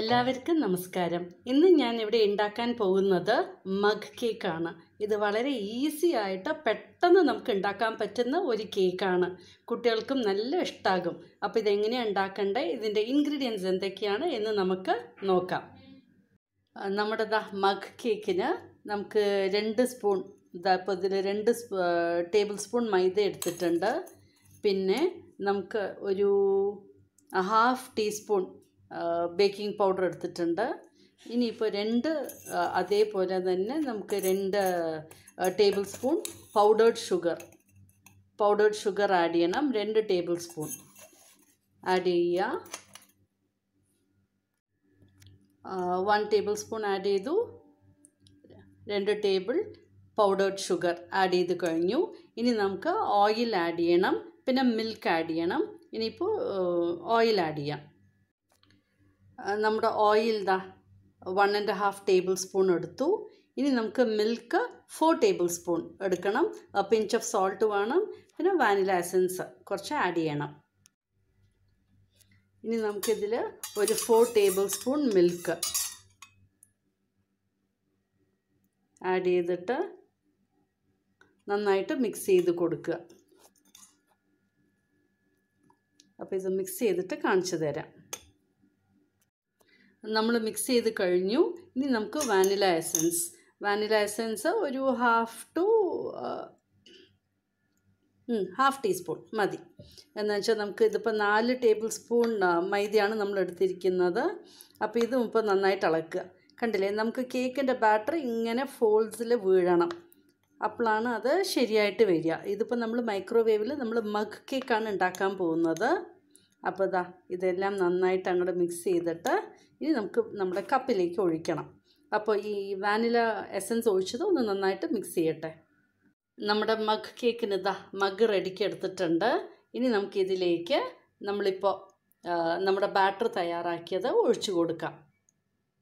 എല്ലാവർക്കും നമസ്കാരം ഇന്ന് ഞാൻ ഇവിടെ ഉണ്ടാക്കാൻ പോകുന്നത് മഗ് കേക്കാണ് ഇത് വളരെ ഈസി ആയിട്ട് പെട്ടെന്ന് നമുക്ക് ഉണ്ടാക്കാൻ പറ്റുന്ന ഒരു കേക്കാണ് കുട്ടികൾക്കും നല്ല ഇഷ്ടമാകും അപ്പോൾ ഇതെങ്ങനെയാണ് ഉണ്ടാക്കേണ്ടത് ഇതിൻ്റെ ഇൻഗ്രീഡിയൻസ് എന്തൊക്കെയാണ് എന്ന് നമുക്ക് നോക്കാം നമ്മുടെ ദ മഗ് കേക്കിന് നമുക്ക് രണ്ട് സ്പൂൺ ഇപ്പോൾ ഇതിൽ രണ്ട് ടേബിൾ സ്പൂൺ മൈദ എടുത്തിട്ടുണ്ട് പിന്നെ നമുക്ക് ഒരു ഹാഫ് ടീസ്പൂൺ ബേക്കിംഗ് പൗഡർ എടുത്തിട്ടുണ്ട് ഇനിയിപ്പോൾ രണ്ട് അതേപോലെ തന്നെ നമുക്ക് രണ്ട് table tablespoon powdered sugar powdered sugar add ചെയ്യണം രണ്ട് ടേബിൾ സ്പൂൺ ആഡ് ചെയ്യുക വൺ ടേബിൾ സ്പൂൺ ആഡ് ചെയ്തു രണ്ട് ടേബിൾ പൗഡേർഡ് ഷുഗർ ആഡ് ചെയ്ത് കഴിഞ്ഞു ഇനി നമുക്ക് ഓയിൽ ആഡ് ചെയ്യണം പിന്നെ മിൽക്ക് ആഡ് ചെയ്യണം ഇനിയിപ്പോൾ ഓയിൽ ആഡ് ചെയ്യാം നമ്മുടെ ഓയിൽ ദാ one and half tablespoon എടുത്തു ഇനി നമുക്ക് മിൽക്ക് ഫോർ ടേബിൾ സ്പൂൺ എടുക്കണം പിഞ്ച് ഓഫ് സോൾട്ട് വേണം പിന്നെ വാനില എസൻസ് കുറച്ച് ആഡ് ചെയ്യണം ഇനി നമുക്കിതിൽ ഒരു four tablespoon milk add ചെയ്തിട്ട് നന്നായിട്ട് മിക്സ് ചെയ്ത് കൊടുക്കുക അപ്പോൾ ഇത് മിക്സ് ചെയ്തിട്ട് കാണിച്ചു തരാം നമ്മൾ മിക്സ് ചെയ്ത് കഴിഞ്ഞു ഇനി നമുക്ക് വാനില എസൻസ് വാനില എസൻസ് ഒരു ഹാഫ് ടു ഹാഫ് ടീസ്പൂൺ മതി എന്നുവെച്ചാൽ വെച്ചാൽ നമുക്ക് ഇതിപ്പോൾ നാല് ടേബിൾ സ്പൂൺ മൈദയാണ് നമ്മൾ എടുത്തിരിക്കുന്നത് അപ്പോൾ ഇതും ഇപ്പോൾ നന്നായിട്ട് ഇളക്കുക കണ്ടില്ലേ നമുക്ക് കേക്കിൻ്റെ ബാറ്റർ ഇങ്ങനെ ഫോൾസിൽ വീഴണം അപ്പോഴാണ് അത് ശരിയായിട്ട് വരിക ഇതിപ്പോൾ നമ്മൾ മൈക്രോവേവിൽ നമ്മൾ മഗ് കേക്കാണ് ഉണ്ടാക്കാൻ പോകുന്നത് അപ്പോൾ ഇതാ ഇതെല്ലാം നന്നായിട്ട് അങ്ങോട്ട് മിക്സ് ചെയ്തിട്ട് ഇനി നമുക്ക് നമ്മുടെ കപ്പിലേക്ക് ഒഴിക്കണം അപ്പോൾ ഈ വാനില എസൻസ് ഒഴിച്ചത് ഒന്ന് നന്നായിട്ട് മിക്സ് ചെയ്യട്ടെ നമ്മുടെ മഗ് കേക്കിന് ഇതാ മഗ് റെഡിക്ക് എടുത്തിട്ടുണ്ട് ഇനി നമുക്കിതിലേക്ക് നമ്മളിപ്പോൾ നമ്മുടെ ബാറ്റർ തയ്യാറാക്കിയത് ഒഴിച്ചു കൊടുക്കാം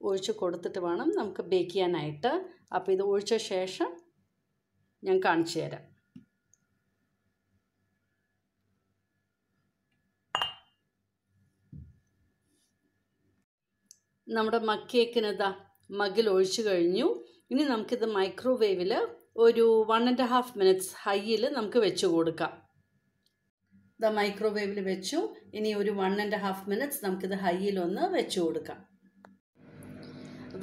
ഒഴിച്ച് കൊടുത്തിട്ട് വേണം നമുക്ക് ബേക്ക് ചെയ്യാനായിട്ട് അപ്പോൾ ഇത് ഒഴിച്ച ശേഷം ഞാൻ കാണിച്ചു തരാം നമ്മുടെ മക്കേക്കിനതാ മകിൽ ഒഴിച്ചു കഴിഞ്ഞു ഇനി നമുക്കിത് മൈക്രോവേവിൽ ഒരു വൺ ആൻഡ് ഹാഫ് മിനിറ്റ്സ് ഹൈയിൽ നമുക്ക് വെച്ച് കൊടുക്കാം ദ മൈക്രോവേവിൽ വെച്ചു ഇനി ഒരു വൺ ആൻഡ് ഹാഫ് മിനിറ്റ്സ് നമുക്കിത് ഹൈയിൽ ഒന്ന് വെച്ച് കൊടുക്കാം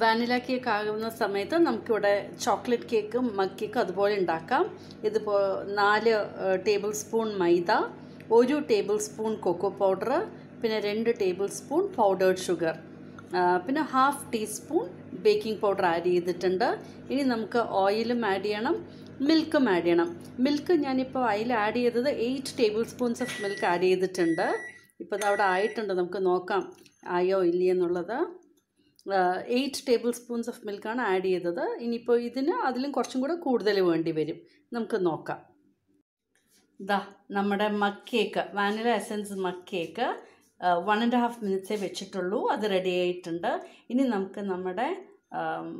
വാനില കേക്ക് ആകുന്ന സമയത്ത് നമുക്കിവിടെ ചോക്ലേറ്റ് കേക്കും മഗ് കേക്കും അതുപോലെ ഉണ്ടാക്കാം ഇതിപ്പോൾ നാല് ടേബിൾ സ്പൂൺ മൈദ ഒരു ടേബിൾ സ്പൂൺ കൊക്കോ പൗഡർ പിന്നെ രണ്ട് ടേബിൾ സ്പൂൺ പൗഡേർഡ് ഷുഗർ പിന്നെ half teaspoon baking powder add ചെയ്തിട്ടുണ്ട് ഇനി നമുക്ക് ഓയിലും ആഡ് ചെയ്യണം മിൽക്കും ആഡ് ചെയ്യണം മിൽക്ക് ഞാനിപ്പോൾ അതിൽ ആഡ് ചെയ്തത് eight tablespoons of milk add ചെയ്തിട്ടുണ്ട് ഇപ്പോൾ അത് അവിടെ ആയിട്ടുണ്ട് നമുക്ക് നോക്കാം ആയോ ഇല്ലയെന്നുള്ളത് എയ്റ്റ് ടേബിൾ സ്പൂൺസ് ഓഫ് മിൽക്കാണ് ആഡ് ചെയ്തത് ഇനിയിപ്പോൾ ഇതിന് അതിലും കുറച്ചും കൂടെ കൂടുതൽ വേണ്ടി വരും നമുക്ക് നോക്കാം ദാ നമ്മുടെ mug cake vanilla essence mug cake one and half മിനിറ്റ്സേ വെച്ചിട്ടുള്ളൂ അത് റെഡി ആയിട്ടുണ്ട് ഇനി നമുക്ക് നമ്മുടെ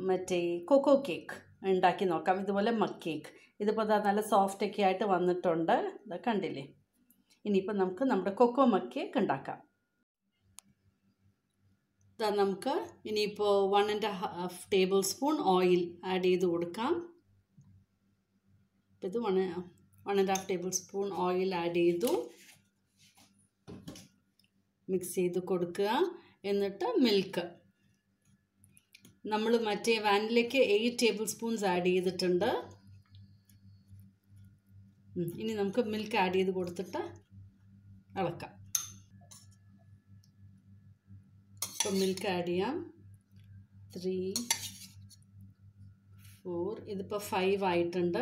മറ്റേ കൊക്കോ കേക്ക് ഉണ്ടാക്കി നോക്കാം ഇതുപോലെ മക്കേക്ക് ഇതിപ്പോൾ അതാ നല്ല സോഫ്റ്റൊക്കെ ആയിട്ട് വന്നിട്ടുണ്ട് ഇത് കണ്ടില്ലേ ഇനിയിപ്പോൾ നമുക്ക് നമ്മുടെ കൊക്കോ മക്കേക്ക് ഉണ്ടാക്കാം നമുക്ക് ഇനിയിപ്പോൾ one and half tablespoon oil add ചെയ്ത് കൊടുക്കാം അപ്പോൾ ഇത് one one and half tablespoon oil add ചെയ്തു മിക്സ് ചെയ്ത് കൊടുക്കുക എന്നിട്ട് മിൽക്ക് നമ്മൾ മറ്റേ വാനിലേക്ക് എയ്റ്റ് ടേബിൾ സ്പൂൺസ് ആഡ് ചെയ്തിട്ടുണ്ട് ഇനി നമുക്ക് മിൽക്ക് ആഡ് ചെയ്ത് കൊടുത്തിട്ട് ഇളക്കാം సో മിൽക്ക് ആഡ് ചെയ്യാം ത്രീ ഫോർ ഇതിപ്പോൾ ഫൈവ് ആയിട്ടുണ്ട്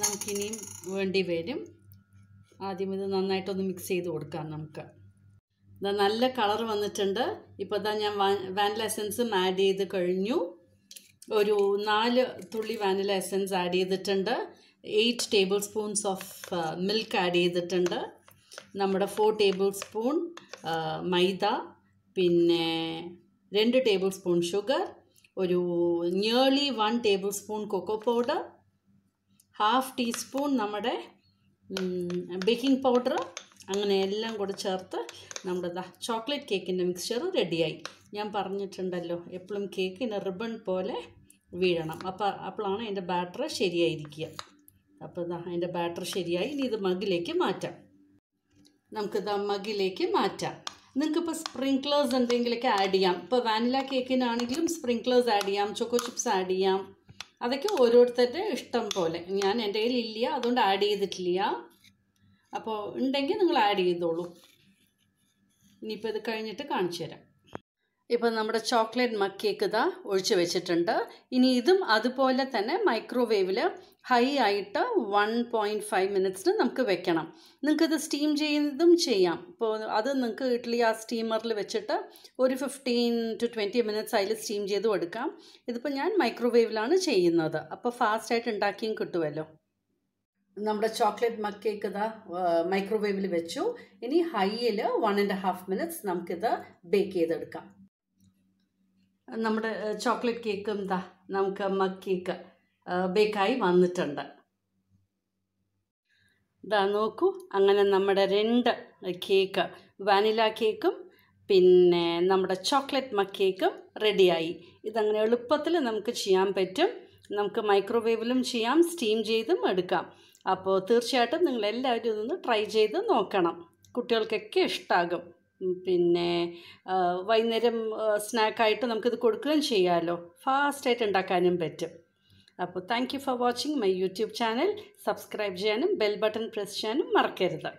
നമുക്കിനിയും വേണ്ടി വരും ആദ്യം ഇത് നന്നായിട്ടൊന്ന് മിക്സ് ചെയ്ത് കൊടുക്കാം നമുക്ക് ഇതാ നല്ല കളർ വന്നിട്ടുണ്ട് ഇപ്പോൾ ഇതാ ഞാൻ വാനില എസൻസും ആഡ് ചെയ്ത് കഴിഞ്ഞു ഒരു നാല് തുള്ളി വാനില എസൻസ് ആഡ് ചെയ്തിട്ടുണ്ട് eight tablespoons of milk add ചെയ്തിട്ടുണ്ട് നമ്മുടെ ഫോർ ടേബിൾ സ്പൂൺ മൈദ പിന്നെ രണ്ട് ടേബിൾ സ്പൂൺ ഷുഗർ ഒരു nearly one tablespoon cocoa powder half teaspoon നമ്മുടെ ബേക്കിംഗ് പൗഡർ അങ്ങനെ എല്ലാം കൂടെ ചേർത്ത് നമ്മുടെ ചോക്ലേറ്റ് കേക്കിൻ്റെ മിക്സ്ചർ റെഡിയായി ഞാൻ പറഞ്ഞിട്ടുണ്ടല്ലോ എപ്പോഴും കേക്കിന് റിബൺ പോലെ വീഴണം അപ്പോൾ അപ്പോഴാണ് എൻ്റെ ബാറ്റർ ശരിയായിരിക്കുക അപ്പോൾ ഇതാ അതിൻ്റെ ബാറ്റർ ശരിയായി ഇനി ഇത് മഗ്ഗിലേക്ക് മാറ്റാം നമുക്ക് ദമ്മഗിലേക്ക് മാറ്റാം നിങ്ങൾക്കിപ്പോൾ സ്പ്രിങ്ക്ലേഴ്സ് എന്തെങ്കിലുമൊക്കെ ആഡ് ചെയ്യാം ഇപ്പോൾ വാനില കേക്കിനാണെങ്കിലും സ്പ്രിങ്ക്ലേഴ്സ് ആഡ് ചെയ്യാം ചോക്കോ ചിപ്സ് ആഡ് ചെയ്യാം അതൊക്കെ ഓരോരുത്തരുടെ ഇഷ്ടം പോലെ ഞാൻ എൻ്റെ കയ്യിൽ ഇല്ല അതുകൊണ്ട് ആഡ് ചെയ്തിട്ടില്ല അപ്പോൾ ഉണ്ടെങ്കിൽ നിങ്ങൾ ആഡ് ചെയ്തോളൂ ഇനിയിപ്പോൾ ഇത് കഴിഞ്ഞിട്ട് കാണിച്ചു തരാം ഇപ്പോൾ നമ്മുടെ ചോക്ലേറ്റ് മക്കേക്ക് ഇതാ ഒഴിച്ച് വെച്ചിട്ടുണ്ട് ഇനി ഇതും അതുപോലെ തന്നെ മൈക്രോവേവിൽ ഹൈ ആയിട്ട് വൺ പോയിൻറ്റ് ഫൈവ് മിനിറ്റ്സിന് നമുക്ക് വെക്കണം നിങ്ങൾക്കിത് സ്റ്റീം ചെയ്യുന്നതും ചെയ്യാം ഇപ്പോൾ അത് നിങ്ങൾക്ക് ഇഡ്ലി ആ സ്റ്റീമറിൽ വെച്ചിട്ട് ഒരു ഫിഫ്റ്റീൻ ടു ട്വൻറ്റി മിനിറ്റ്സ് അതിൽ സ്റ്റീം ചെയ്തു എടുക്കാം ഇതിപ്പോൾ ഞാൻ മൈക്രോവേവിലാണ് ചെയ്യുന്നത് അപ്പോൾ ഫാസ്റ്റായിട്ട് ഉണ്ടാക്കിയും കിട്ടുമല്ലോ നമ്മുടെ ചോക്ലേറ്റ് മക്കേക്ക് ഇതാ മൈക്രോവേവിൽ വെച്ചു ഇനി ഹൈയിൽ വൺ ആൻഡ് ഹാഫ് മിനിറ്റ്സ് നമുക്കിത് ബേക്ക് ചെയ്തെടുക്കാം നമ്മുടെ ചോക്ലേറ്റ് കേക്ക് എന്താ നമുക്ക് മഗ് കേക്ക് ബേക്കായി വന്നിട്ടുണ്ട് ഇതാ നോക്കൂ അങ്ങനെ നമ്മുടെ രണ്ട് കേക്ക് വാനില കേക്കും പിന്നെ നമ്മുടെ ചോക്ലേറ്റ് മഗ് കേക്കും റെഡിയായി ഇതങ്ങനെ എളുപ്പത്തിൽ നമുക്ക് ചെയ്യാൻ പറ്റും നമുക്ക് മൈക്രോവേവിലും ചെയ്യാം സ്റ്റീം ചെയ്തും എടുക്കാം അപ്പോൾ തീർച്ചയായിട്ടും നിങ്ങളെല്ലാവരും ഇതൊന്ന് ട്രൈ ചെയ്ത് നോക്കണം കുട്ടികൾക്കൊക്കെ ഇഷ്ടമാകും പിന്നെ വൈകുന്നേരം സ്നാക്കായിട്ട് നമുക്കിത് കൊടുക്കുകയും ചെയ്യാമല്ലോ ഫാസ്റ്റായിട്ട് ഉണ്ടാക്കാനും പറ്റും അപ്പോൾ thank you for watching my YouTube channel subscribe ചെയ്യാനും ബെൽ ബട്ടൺ പ്രസ് ചെയ്യാനും മറക്കരുത്